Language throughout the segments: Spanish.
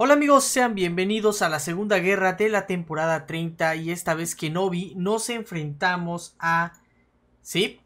Hola amigos, sean bienvenidos a la segunda guerra de la temporada 30 y esta vez que no vi nos enfrentamos a... ¿Sí?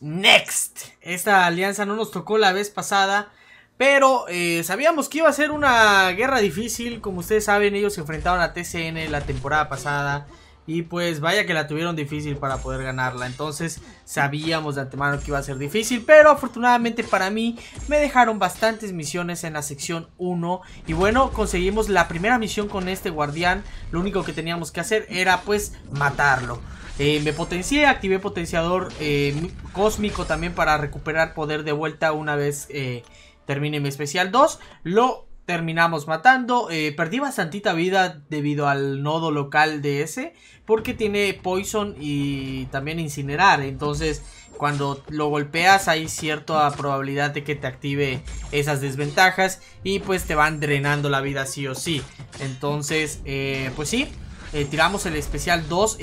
Next. Esta alianza no nos tocó la vez pasada, pero eh, sabíamos que iba a ser una guerra difícil. Como ustedes saben, ellos se enfrentaron a TCN la temporada pasada. Y pues vaya que la tuvieron difícil para poder ganarla. Entonces sabíamos de antemano que iba a ser difícil. Pero afortunadamente para mí me dejaron bastantes misiones en la sección 1. Y bueno, conseguimos la primera misión con este guardián. Lo único que teníamos que hacer era pues matarlo. Eh, me potencié, activé potenciador eh, cósmico también para recuperar poder de vuelta una vez eh, termine mi especial 2. Lo terminamos matando. Eh, perdí bastante vida debido al nodo local de ese. Porque tiene poison y también incinerar. Entonces cuando lo golpeas hay cierta probabilidad de que te active esas desventajas. Y pues te van drenando la vida sí o sí. Entonces eh, pues sí. Eh, tiramos el especial 2.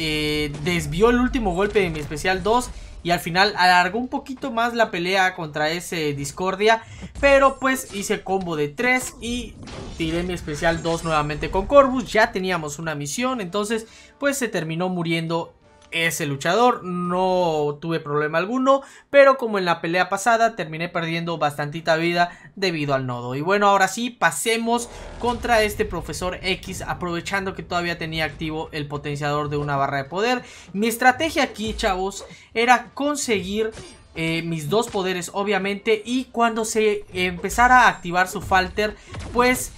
desvió el último golpe de mi especial 2 y al final alargó un poquito más la pelea contra ese Discordia, pero pues hice combo de 3 y tiré mi especial 2 nuevamente con Corvus, ya teníamos una misión, entonces pues se terminó muriendo ese luchador, no tuve problema alguno, pero como en la pelea pasada terminé perdiendo bastantita vida debido al nodo. Y bueno, ahora sí, pasemos contra este profesor X, aprovechando que todavía tenía activo el potenciador de una barra de poder. Mi estrategia aquí, chavos, era conseguir eh, mis dos poderes obviamente y cuando se empezara a activar su falter pues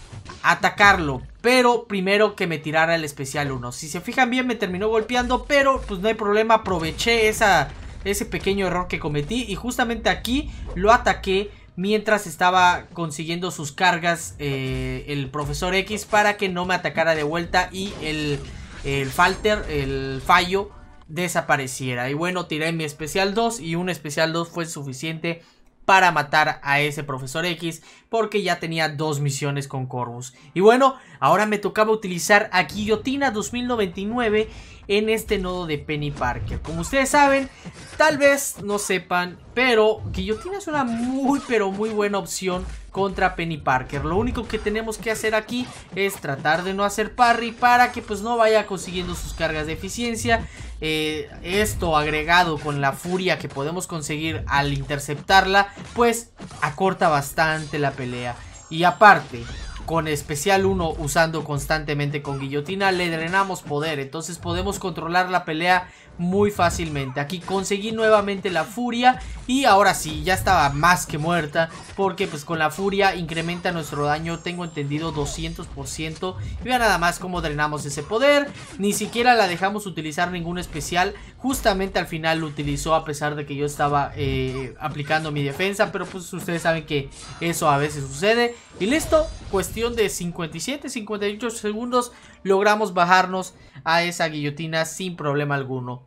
atacarlo. Pero primero que me tirara el especial 1. Si se fijan bien me terminó golpeando. Pero pues no hay problema. Aproveché esa, ese pequeño error que cometí. Y justamente aquí lo ataqué. Mientras estaba consiguiendo sus cargas eh, el profesor X para que no me atacara de vuelta y el, el falter, el fallo desapareciera. Y bueno, tiré mi especial 2 y un especial 2 fue suficiente para matar a ese profesor X porque ya tenía dos misiones con Corvus. Y bueno, ahora me tocaba utilizar a Guillotina 2099 en este nodo de Penny Parker. Como ustedes saben, tal vez no sepan, pero Guillotina es una muy pero muy buena opción contra Penny Parker. Lo único que tenemos que hacer aquí es tratar de no hacer parry para que pues no vaya consiguiendo sus cargas de eficiencia. Eh, esto agregado con la furia que podemos conseguir al interceptarla, pues acorta bastante la pelea. Y aparte, con especial 1 usando constantemente con guillotina le drenamos poder, entonces podemos controlar la pelea muy fácilmente. Aquí conseguí nuevamente la furia y ahora sí, ya estaba más que muerta porque pues con la furia incrementa nuestro daño, tengo entendido 200%. Y vean nada más cómo drenamos ese poder, ni siquiera la dejamos utilizar ningún especial, justamente al final lo utilizó a pesar de que yo estaba eh, aplicando mi defensa, pero pues ustedes saben que eso a veces sucede. Y listo, cuestión de 57, 58 segundos logramos bajarnos a esa guillotina sin problema alguno.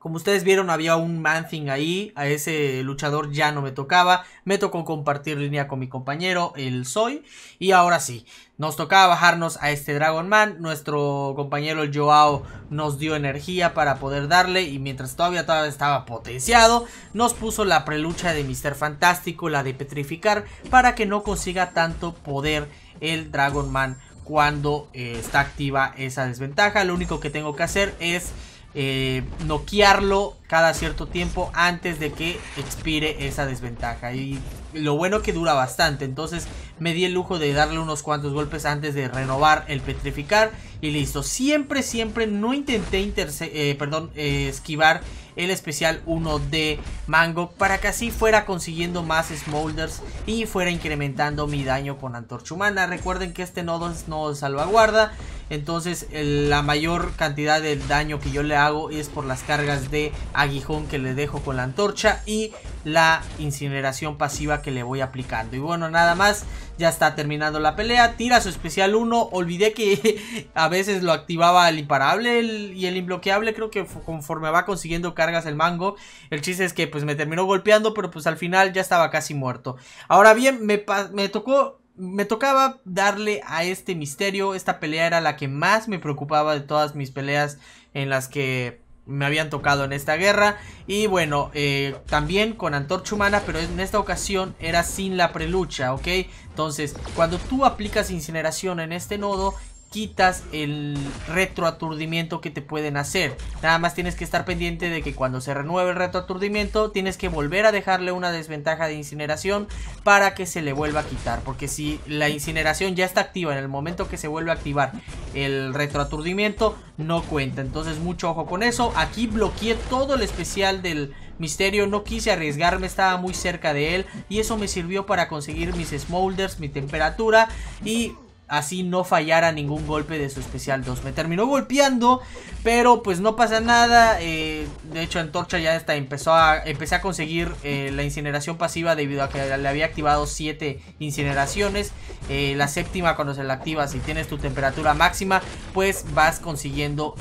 Como ustedes vieron, había un thing ahí. A ese luchador ya no me tocaba. Me tocó compartir línea con mi compañero, el Soy. Y ahora sí, nos tocaba bajarnos a este Dragon Man. Nuestro compañero, el Joao, nos dio energía para poder darle. Y mientras todavía, estaba potenciado, nos puso la prelucha de Mr. Fantástico, la de Petrificar, para que no consiga tanto poder el Dragon Man cuando eh, está activa esa desventaja. Lo único que tengo que hacer es eh, noquearlo cada cierto tiempo antes de que expire esa desventaja. Y lo bueno que dura bastante, entonces me di el lujo de darle unos cuantos golpes antes de renovar el petrificar y listo. Siempre, siempre no intenté eh, perdón, eh, esquivar el especial 1 de Mango para que así fuera consiguiendo más Smolders y fuera incrementando mi daño con antorchumana Humana. Recuerden que este nodo es nodo de salvaguarda entonces la mayor cantidad de daño que yo le hago es por las cargas de aguijón que le dejo con la antorcha y la incineración pasiva que le voy aplicando. Y bueno, nada más, ya está terminando la pelea. Tira su especial 1. Olvidé que a veces lo activaba el imparable y el imbloqueable. Creo que conforme va consiguiendo cargas el mango. El chiste es que pues me terminó golpeando, pero pues al final ya estaba casi muerto. Ahora bien, me, me tocó me tocaba darle a este misterio. Esta pelea era la que más me preocupaba de todas mis peleas en las que me habían tocado en esta guerra. Y bueno, eh, también con antorcha humana, pero en esta ocasión era sin la prelucha, ¿ok? Entonces, cuando tú aplicas incineración en este nodo, quitas el retroaturdimiento que te pueden hacer. Nada más tienes que estar pendiente de que cuando se renueve el retroaturdimiento tienes que volver a dejarle una desventaja de incineración para que se le vuelva a quitar. Porque si la incineración ya está activa en el momento que se vuelve a activar el retroaturdimiento no cuenta. Entonces mucho ojo con eso. Aquí bloqueé todo el especial del misterio. No quise arriesgarme, estaba muy cerca de él y eso me sirvió para conseguir mis smolders, mi temperatura y así no fallara ningún golpe de su especial 2. Me terminó golpeando, pero pues no pasa nada. Eh, de hecho, Antorcha ya está empezó a, empecé a conseguir eh, la incineración pasiva debido a que le había activado 7 incineraciones. Eh, la séptima, cuando se la activa, si tienes tu temperatura máxima, pues vas consiguiendo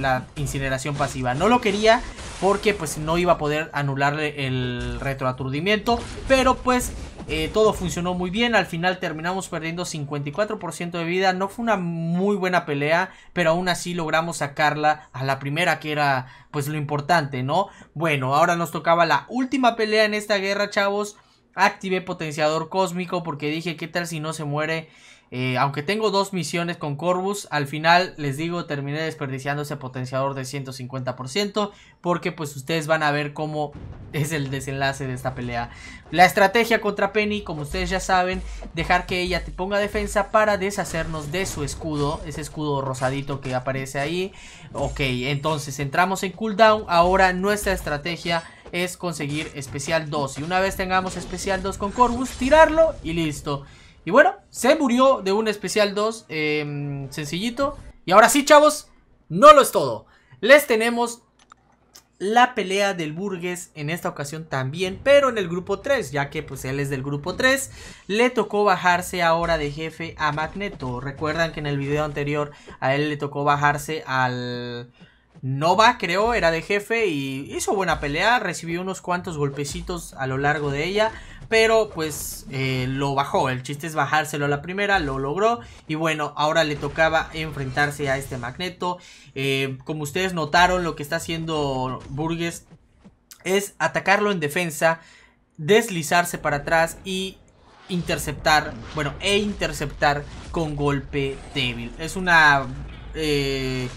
la incineración pasiva. No lo quería porque pues no iba a poder anularle el retroaturdimiento, pero pues... Eh, todo funcionó muy bien, al final terminamos perdiendo 54% de vida, no fue una muy buena pelea, pero aún así logramos sacarla a la primera que era pues lo importante, ¿no? Bueno, ahora nos tocaba la última pelea en esta guerra, chavos. Activé potenciador cósmico porque dije, ¿qué tal si no se muere eh, aunque tengo dos misiones con Corvus, al final les digo, terminé desperdiciando ese potenciador de 150%, porque pues ustedes van a ver cómo es el desenlace de esta pelea. La estrategia contra Penny, como ustedes ya saben, dejar que ella te ponga defensa para deshacernos de su escudo, ese escudo rosadito que aparece ahí. Ok, entonces entramos en cooldown, ahora nuestra estrategia es conseguir especial 2, y una vez tengamos especial 2 con Corvus, tirarlo y listo. Y bueno, se murió de un especial 2 em, sencillito. Y ahora sí, chavos, no lo es todo. Les tenemos la pelea del Burgues en esta ocasión también, pero en el grupo 3, ya que pues él es del grupo 3, le tocó bajarse ahora de jefe a Magneto. Recuerdan que en el video anterior a él le tocó bajarse al Nova, creo, era de jefe y hizo buena pelea, recibió unos cuantos golpecitos a lo largo de ella, pero pues eh, lo bajó. El chiste es bajárselo a la primera, lo logró. Y bueno, ahora le tocaba enfrentarse a este Magneto. Eh, como ustedes notaron, lo que está haciendo Burgess es atacarlo en defensa, deslizarse para atrás y interceptar, bueno, e interceptar con golpe débil. Es una... Eh,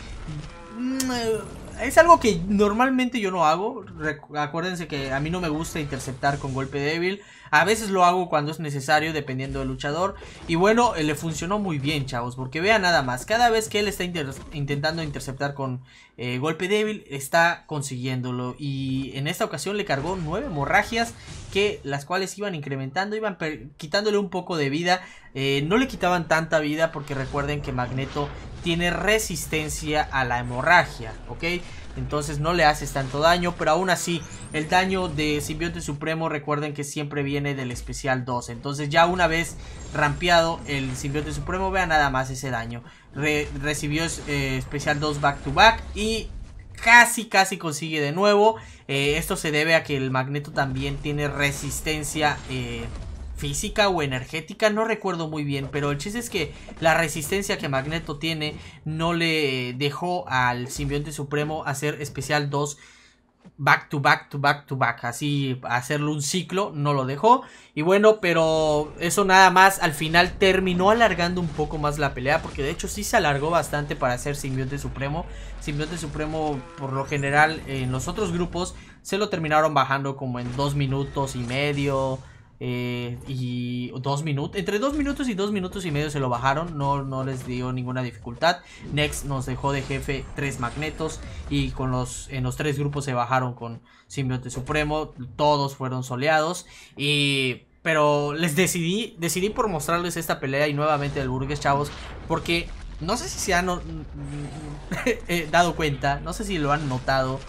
es algo que normalmente yo no hago. Acuérdense que a mí no me gusta interceptar con golpe débil. A veces lo hago cuando es necesario, dependiendo del luchador. Y bueno, eh, le funcionó muy bien, chavos, porque vean nada más. Cada vez que él está intentando interceptar con eh, golpe débil, está consiguiéndolo. Y en esta ocasión le cargó nueve hemorragias, que las cuales iban incrementando, iban quitándole un poco de vida eh, no le quitaban tanta vida porque recuerden que Magneto tiene resistencia a la hemorragia, ¿ok? Entonces no le haces tanto daño, pero aún así el daño de simbionte supremo recuerden que siempre viene del especial 2. Entonces ya una vez rampeado el simbionte supremo, vea nada más ese daño. recibió eh, especial 2 back to back y casi casi consigue de nuevo. Eh, esto se debe a que el magneto también tiene resistencia física o energética, no recuerdo muy bien, pero el chiste es que la resistencia que Magneto tiene no le dejó al simbionte supremo hacer especial 2 back to back to back to back, así hacerlo un ciclo, no lo dejó. Y bueno, pero eso nada más al final terminó alargando un poco más la pelea, porque de hecho sí se alargó bastante para hacer simbionte supremo. Simbionte supremo, por lo general, en los otros grupos se lo terminaron bajando como en 2 minutos y medio. Eh, y dos minutos, entre dos minutos y dos minutos y medio se lo bajaron, no, no les dio ninguna dificultad. Next nos dejó de jefe tres magnetos y con los, en los tres grupos se bajaron con Simbionte Supremo, todos fueron soleados y... Pero les decidí, decidí por mostrarles esta pelea y nuevamente el Burgues, chavos, porque no sé si se han eh, dado cuenta, no sé si lo han notado,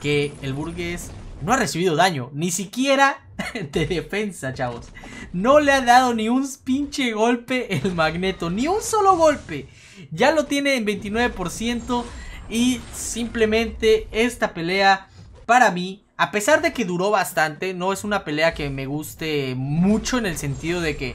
que el Burgues no ha recibido daño, ni siquiera de defensa, chavos. No le ha dado ni un pinche golpe el Magneto, ni un solo golpe. Ya lo tiene en 29% y simplemente esta pelea para mí, a pesar de que duró bastante, no es una pelea que me guste mucho en el sentido de que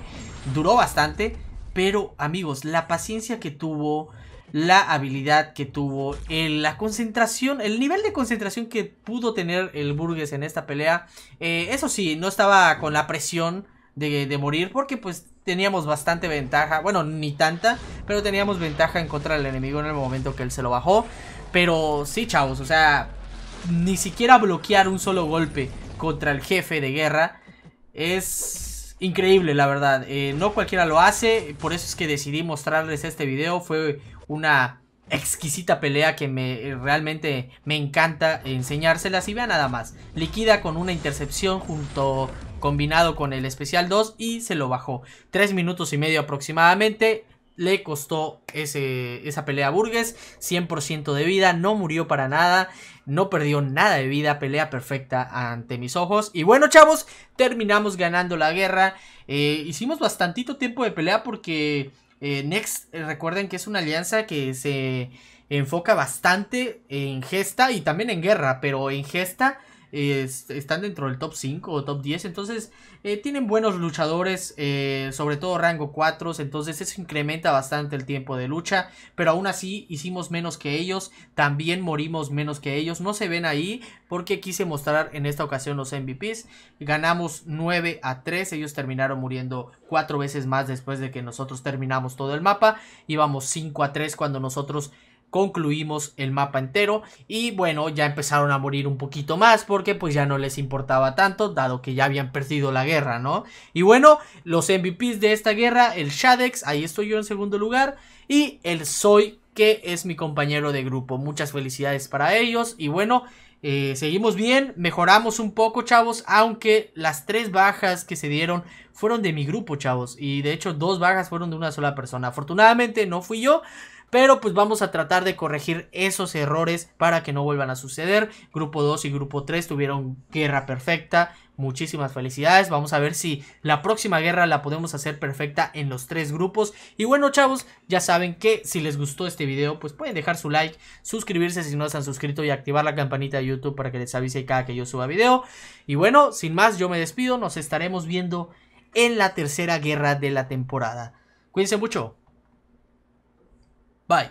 duró bastante, pero amigos, la paciencia que tuvo, la habilidad que tuvo, la concentración, el nivel de concentración que pudo tener el Burgues en esta pelea. Eh, eso sí, no estaba con la presión de, morir porque pues teníamos bastante ventaja, bueno, ni tanta, pero teníamos ventaja en contra del enemigo en el momento que él se lo bajó. Pero sí, chavos, o sea, ni siquiera bloquear un solo golpe contra el jefe de guerra es increíble, la verdad. Eh, no cualquiera lo hace, por eso es que decidí mostrarles este video. Fue una exquisita pelea que me eh, realmente me encanta enseñárselas y vea nada más, liquida con una intercepción junto combinado con el especial 2 y se lo bajó. 3 minutos y medio aproximadamente. Le costó ese, esa pelea a Burgess, 100% de vida, no murió para nada, no perdió nada de vida, pelea perfecta ante mis ojos. Y bueno chavos, terminamos ganando la guerra, eh, hicimos bastantito tiempo de pelea porque eh, Next, eh, recuerden que es una alianza que se enfoca bastante en gesta y también en guerra, pero en gesta están dentro del top 5 o top 10. Entonces eh, tienen buenos luchadores, eh, sobre todo rango 4. Entonces eso incrementa bastante el tiempo de lucha. Pero aún así hicimos menos que ellos. También morimos menos que ellos. No se ven ahí porque quise mostrar en esta ocasión los MVPs. Ganamos 9 a 3. Ellos terminaron muriendo 4 veces más después de que nosotros terminamos todo el mapa. Íbamos 5 a 3 cuando nosotros concluimos el mapa entero y bueno ya empezaron a morir un poquito más porque pues ya no les importaba tanto dado que ya habían perdido la guerra no y bueno los MVPs de esta guerra el Shadex ahí estoy yo en segundo lugar y el Soy que es mi compañero de grupo muchas felicidades para ellos y bueno eh, seguimos bien, mejoramos un poco, chavos. Aunque las tres bajas que se dieron fueron de mi grupo, chavos. Y de hecho, dos bajas fueron de una sola persona. Afortunadamente no fui yo pero pues vamos a tratar de corregir esos errores para que no vuelvan a suceder. Grupo 2 y Grupo 3 tuvieron guerra perfecta, muchísimas felicidades. Vamos a ver si la próxima guerra la podemos hacer perfecta en los tres grupos. Y bueno, chavos, ya saben que si les gustó este video, pues pueden dejar su like, suscribirse si no se han suscrito y activar la campanita de YouTube para que les avise cada que yo suba video. Y bueno, sin más, yo me despido. Nos estaremos viendo en la tercera guerra de la temporada. Cuídense mucho. Bye.